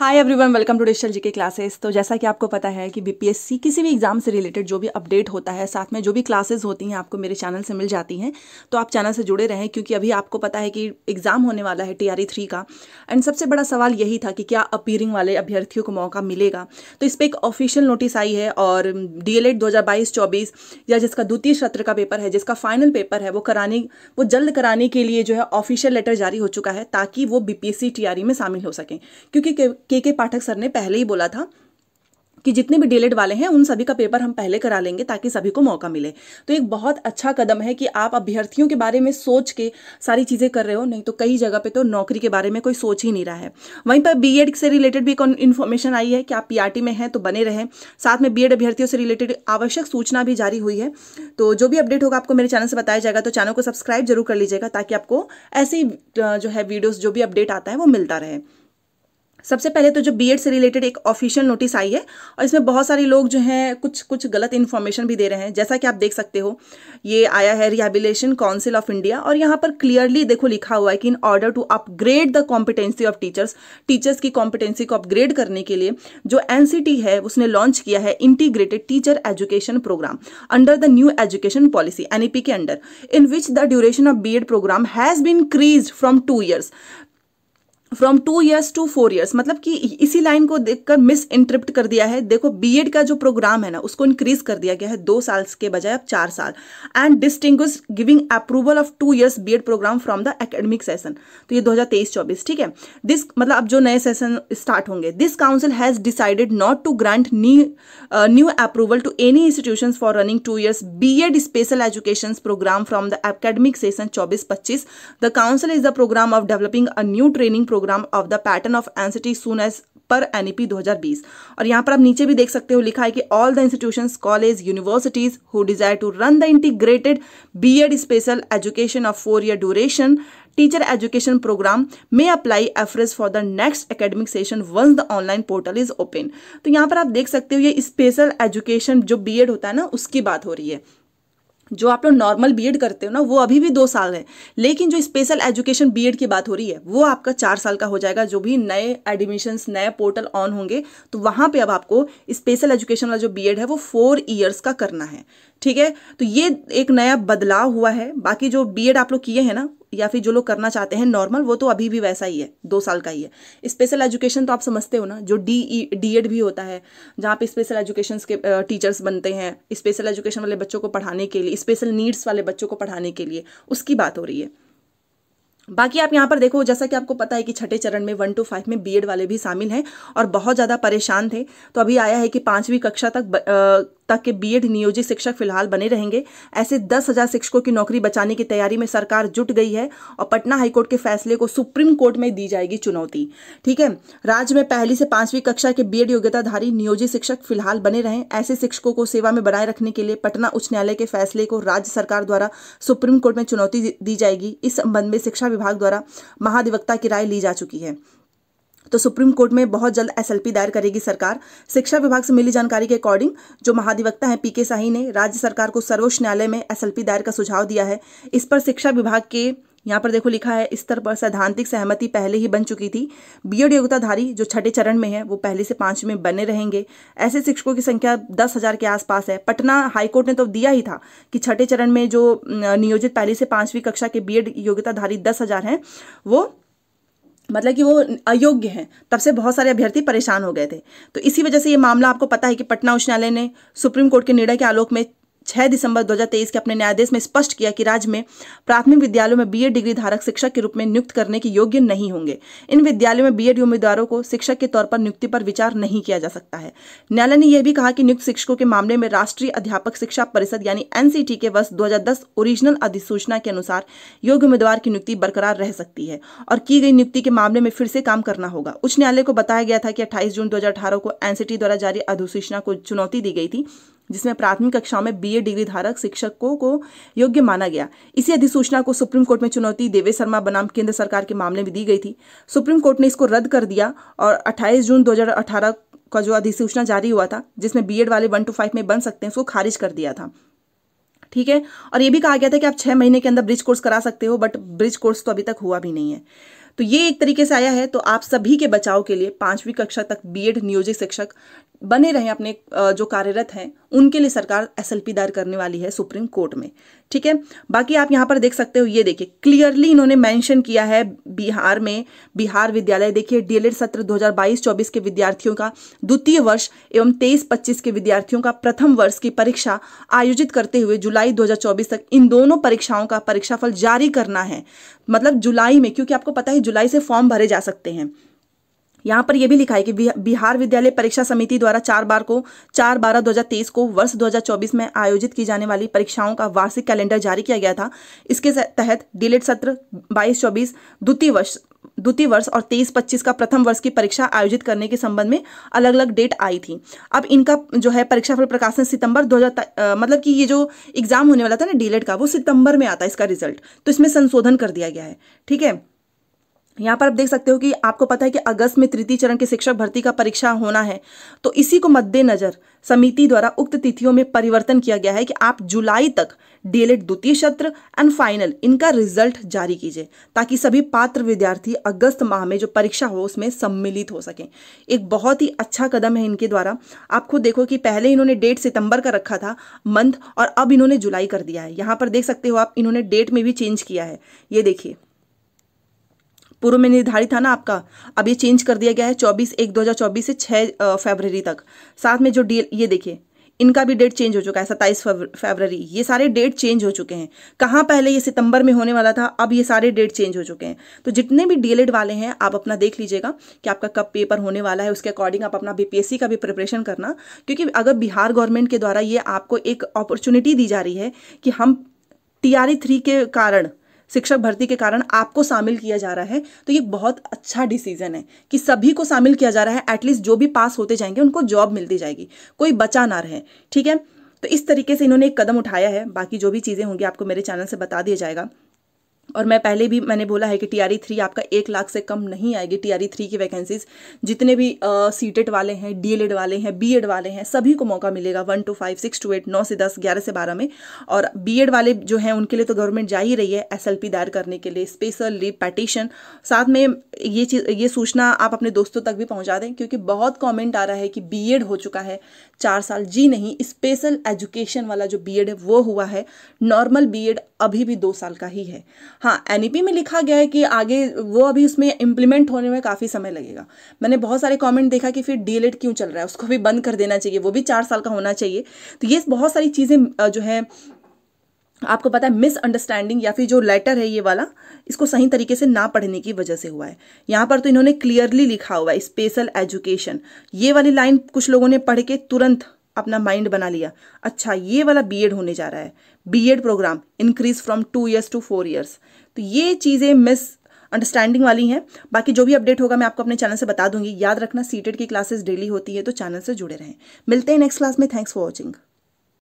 hi everyone welcome to digital G K classes तो जैसा कि आपको पता है कि बीपीएससी किसी भी एग्जाम से रिलेटेड जो भी अपडेट होता है साथ में जो भी क्लासेस होती हैं आपको मेरे चैनल से मिल जाती हैं तो आप चैनल से जुड़े रहें क्योंकि अभी आपको पता है कि एग्ज़ाम होने वाला है टीआरई थ्री e का एंड सबसे बड़ा सवाल यही था कि क्या अपीयरिंग वाले अभ्यर्थियों को मौका मिलेगा तो इस पर एक ऑफिशियल नोटिस आई है और डी एल एड या जिसका द्वितीय सत्र का पेपर है जिसका फाइनल पेपर है वो कराने वो जल्द कराने के लिए जो है ऑफिशियल लेटर जारी हो चुका है ताकि वो बी पी e में शामिल हो सकें क्योंकि के के पाठक सर ने पहले ही बोला था कि जितने भी डीलेड वाले हैं उन सभी का पेपर हम पहले करा लेंगे ताकि सभी को मौका मिले तो एक बहुत अच्छा कदम है कि आप अभ्यर्थियों के बारे में सोच के सारी चीज़ें कर रहे हो नहीं तो कई जगह पे तो नौकरी के बारे में कोई सोच ही नहीं रहा है वहीं पर बीएड से रिलेटेड भी इन्फॉर्मेशन आई है कि आप पी e में हैं तो बने रहें साथ में बी अभ्यर्थियों से रिलेटेड आवश्यक सूचना भी जारी हुई है तो जो भी अपडेट होगा आपको मेरे चैनल से बताया जाएगा तो चैनल को सब्सक्राइब जरूर कर लीजिएगा ताकि आपको ऐसे जो है वीडियोज़ जो भी अपडेट आता है वो मिलता रहे सबसे पहले तो जो बीएड से रिलेटेड एक ऑफिशियल नोटिस आई है और इसमें बहुत सारे लोग जो हैं कुछ कुछ गलत इन्फॉर्मेशन भी दे रहे हैं जैसा कि आप देख सकते हो ये आया है रिहेबिलेशन काउंसिल ऑफ इंडिया और यहाँ पर क्लियरली देखो लिखा हुआ है कि in order to upgrade the competency of teachers teachers की कॉम्पिटेंसी को अपग्रेड करने के लिए जो एन है उसने लॉन्च किया है integrated teacher education programme under the new education policy NEP के under in which the duration of B programme has been increase from two years from two years to four years मतलब कि इसी line को देखकर miss interrupt कर दिया है देखो बी एड का जो प्रोग्राम है ना उसको इंक्रीज कर दिया गया है दो साल के बजाय अब चार साल एंड डिस्टिंग giving approval of two years B Ed programme from the academic session तो ये दो हजार तेईस चौबीस ठीक है दिस मतलब अब जो नए सेशन स्टार्ट होंगे this council has decided not to grant new approval to any institution for running two years B Ed special education programme from the academic session चौबीस पच्चीस the council is the programme of developing a new training programme programme of the pattern of NCT soon as per NEP 2020 और यहां पर आप नीचे भी देख सकते हो लिखा है कि all the institution college universities who desire to run the integrated B Ed special education of four year duration teacher education programme में apply afresh for the next academic session once the online portal is open तो यहां पर आप देख सकते हो ये special education जो बीएड e होता है ना उसकी बात हो रही है जो आप लोग नॉर्मल बीएड करते हो ना वो अभी भी दो साल है लेकिन जो स्पेशल एजुकेशन बीएड की बात हो रही है वो आपका चार साल का हो जाएगा जो भी नए एडमिशन्स नए पोर्टल ऑन होंगे तो वहाँ पे अब आपको स्पेशल एजुकेशन वाला जो बीएड है वो फोर ईयर्स का करना है ठीक है तो ये एक नया बदलाव हुआ है बाकी जो बी आप लोग किए हैं ना या फिर जो लोग करना चाहते हैं नॉर्मल वो तो अभी भी वैसा ही है दो साल का ही है स्पेशल एजुकेशन तो आप समझते हो ना जो डी डी एड भी होता है जहाँ पे स्पेशल एजुकेशन के टीचर्स बनते हैं स्पेशल एजुकेशन वाले बच्चों को पढ़ाने के लिए स्पेशल नीड्स वाले बच्चों को पढ़ाने के लिए उसकी बात हो रही है बाकी आप यहाँ पर देखो जैसा कि आपको पता है कि छठे चरण में वन टू फाइव में बीएड वाले भी शामिल हैं और बहुत ज़्यादा परेशान थे तो अभी आया है कि पाँचवीं कक्षा तक तक के बीएड नियोजित शिक्षक फिलहाल बने रहेंगे ऐसे दस हजार शिक्षकों की नौकरी बचाने की तैयारी में सरकार जुट गई है और पटना हाईकोर्ट के फैसले को सुप्रीम कोर्ट में दी जाएगी चुनौती ठीक है राज्य में पहली से पांचवी कक्षा के बीएड योग्यताधारी नियोजित शिक्षक फिलहाल बने रहें ऐसे शिक्षकों को सेवा में बनाए रखने के लिए पटना उच्च न्यायालय के फैसले को राज्य सरकार द्वारा सुप्रीम कोर्ट में चुनौती दी जाएगी इस संबंध में शिक्षा विभाग द्वारा महाधिवक्ता की राय ली जा चुकी है तो सुप्रीम कोर्ट में बहुत जल्द एसएलपी दायर करेगी सरकार शिक्षा विभाग से मिली जानकारी के अकॉर्डिंग जो महाधिवक्ता है पीके साही ने राज्य सरकार को सर्वोच्च न्यायालय में एसएलपी दायर का सुझाव दिया है इस पर शिक्षा विभाग के यहाँ पर देखो लिखा है स्तर पर सैद्धांतिक सहमति पहले ही बन चुकी थी बीएड योग्यताधारी जो छठे चरण में है वो पहले से पांच में बने रहेंगे ऐसे शिक्षकों की संख्या दस हज़ार के आसपास है पटना हाईकोर्ट ने तो दिया ही था कि छठे चरण में जो नियोजित पहले से पाँचवीं कक्षा के बीएड योग्यताधारी दस हज़ार हैं वो मतलब कि वो अयोग्य हैं तब से बहुत सारे अभ्यर्थी परेशान हो गए थे तो इसी वजह से ये मामला आपको पता है कि पटना उच्च न्यायालय ने सुप्रीम कोर्ट के निर्णय के आलोक में छह दिसंबर 2023 के अपने न्यायाधीश में स्पष्ट किया कि राज्य में प्राथमिक विद्यालयों में बीएड डिग्री धारक शिक्षक के रूप में नियुक्त करने के योग्य नहीं होंगे इन विद्यालयों में बीएड उम्मीदवारों को शिक्षक के तौर पर नियुक्ति पर विचार नहीं किया जा सकता है न्यायालय ने यह भी कहा कि नियुक्त शिक्षकों के मामले में राष्ट्रीय अध्यापक शिक्षा परिषद यानी एनसीटी के वर्ष दो ओरिजिनल अधिसूचना के अनुसार योग्य उम्मीदवार की नियुक्ति बरकरार रह सकती है और की गई नियुक्ति के मामले में फिर से काम करना होगा उच्च न्यायालय को बताया गया था कि अट्ठाईस जून दो को एनसीटी द्वारा जारी अधिसूचना को चुनौती दी गई थी जिसमें प्राथमिक कक्षा में बीए डिग्री धारक शिक्षकों को योग्य माना गया इसी अधिसूचना को सुप्रीम कोर्ट में चुनौती देवे शर्मा बनाम केंद्र सरकार के मामले में दी गई थी सुप्रीम कोर्ट ने इसको रद्द कर दिया और 28 जून 2018 का जो अधिसूचना जारी हुआ था जिसमें बी वाले वन टू फाइव में बन सकते हैं उसको खारिज कर दिया था ठीक है और ये भी कहा गया था कि आप छह महीने के अंदर ब्रिज कोर्स करा सकते हो बट ब्रिज कोर्स तो अभी तक हुआ भी नहीं है तो ये एक तरीके से आया है तो आप सभी के बचाव के लिए पांचवी कक्षा तक बीएड नियोजित शिक्षक बने रहें अपने जो कार्यरत हैं उनके लिए सरकार एस दायर करने वाली है सुप्रीम कोर्ट में ठीक है बाकी आप यहाँ पर देख सकते हो ये देखिए क्लियरली इन्होंने मेंशन किया है बिहार में बिहार विद्यालय देखिए डीएलएड सत्र 2022-24 के विद्यार्थियों का द्वितीय वर्ष एवं 23-25 के विद्यार्थियों का प्रथम वर्ष की परीक्षा आयोजित करते हुए जुलाई 2024 तक इन दोनों परीक्षाओं का परीक्षाफल जारी करना है मतलब जुलाई में क्योंकि आपको पता है जुलाई से फॉर्म भरे जा सकते हैं यहाँ पर यह भी लिखा है कि बिहार विद्यालय परीक्षा समिति द्वारा चार बार को चार बारह तेईस को वर्ष 2024 में आयोजित की जाने वाली परीक्षाओं का वार्षिक कैलेंडर जारी किया गया था इसके तहत डिलेट सत्र 22 24 द्वितीय वर्ष द्वितीय वर्ष और तेईस पच्चीस का प्रथम वर्ष की परीक्षा आयोजित करने के संबंध में अलग अलग डेट आई थी अब इनका जो है परीक्षा फल प्रकाशन सितंबर हजार मतलब कि ये जो एग्जाम होने वाला था ना डीलेट का वो सितंबर में आता है इसका रिजल्ट तो इसमें संशोधन कर दिया गया है ठीक है यहाँ पर आप देख सकते हो कि आपको पता है कि अगस्त में तृतीय चरण के शिक्षक भर्ती का परीक्षा होना है तो इसी को मद्देनजर समिति द्वारा उक्त तिथियों में परिवर्तन किया गया है कि आप जुलाई तक डीएलएड द्वितीय सत्र एंड फाइनल इनका रिजल्ट जारी कीजिए ताकि सभी पात्र विद्यार्थी अगस्त माह में जो परीक्षा हो उसमें सम्मिलित हो सकें एक बहुत ही अच्छा कदम है इनके द्वारा आप खुद देखो कि पहले इन्होंने डेट सितंबर का रखा था मंथ और अब इन्होंने जुलाई कर दिया है यहाँ पर देख सकते हो आप इन्होंने डेट में भी चेंज किया है ये देखिए पूर्व में निर्धारित था ना आपका अब ये चेंज कर दिया गया है चौबीस एक दो हज़ार चौबीस से छः फरवरी तक साथ में जो डी ये देखिए इनका भी डेट चेंज हो चुका है सत्ताईस फरवरी ये सारे डेट चेंज हो चुके हैं कहाँ पहले ये सितंबर में होने वाला था अब ये सारे डेट चेंज हो चुके हैं तो जितने भी डी वाले हैं आप अपना देख लीजिएगा कि आपका कब पेपर होने वाला है उसके अकॉर्डिंग आप अपना बीपीएससी का भी प्रिपरेशन करना क्योंकि अगर बिहार गवर्नमेंट के द्वारा ये आपको एक अपॉर्चुनिटी दी जा रही है कि हम टी आर थ्री के कारण शिक्षक भर्ती के कारण आपको शामिल किया जा रहा है तो ये बहुत अच्छा डिसीजन है कि सभी को शामिल किया जा रहा है एटलीस्ट जो भी पास होते जाएंगे उनको जॉब मिलती जाएगी कोई बचा ना रहे ठीक है तो इस तरीके से इन्होंने एक कदम उठाया है बाकी जो भी चीज़ें होंगी आपको मेरे चैनल से बता दिया जाएगा और मैं पहले भी मैंने बोला है कि टी आर ई थ्री आपका एक लाख से कम नहीं आएगी टी आर ई थ्री की वैकेंसीज जितने भी सीटेट वाले हैं डी एल एड वाले हैं बी एड वाले हैं सभी को मौका मिलेगा one two five six two eight नौ से दस ग्यारह से बारह में और बी एड वाले जो हैं उनके लिए तो गवर्नमेंट जा ही रही है एस एल पी दायर करने के लिए स्पेशल लीव पैटिशन साथ में ये चीज़ ये सूचना आप अपने दोस्तों तक भी पहुँचा दें क्योंकि बहुत कॉमेंट आ रहा है कि बी एड हो चुका है चार साल जी नहीं स्पेशल एजुकेशन वाला जो बीएड है वो हुआ है नॉर्मल बीएड अभी भी दो साल का ही है हाँ एनईपी e में लिखा गया है कि आगे वो अभी उसमें इम्प्लीमेंट होने में काफ़ी समय लगेगा मैंने बहुत सारे कमेंट देखा कि फिर डीएलएड क्यों चल रहा है उसको भी बंद कर देना चाहिए वो भी चार साल का होना चाहिए तो ये बहुत सारी चीज़ें जो है आपको पता है मिसअंडरस्टैंडिंग या फिर जो लेटर है ये वाला इसको सही तरीके से ना पढ़ने की वजह से हुआ है यहाँ पर तो इन्होंने क्लियरली लिखा हुआ है स्पेशल एजुकेशन ये वाली लाइन कुछ लोगों ने पढ़ के तुरंत अपना माइंड बना लिया अच्छा ये वाला बीएड होने जा रहा है B Ed programme increase from two years to four years तो ये चीज़ें मिस अंडरस्टैंडिंग वाली हैं बाकी जो भी अपडेट होगा मैं आपको अपने चैनल से बता दूंगी याद रखना सीटेड की क्लासेस डेली होती है तो चैनल से जुड़े रहें मिलते हैं नेक्स्ट क्लास में थैंक्स फॉर वॉचिंग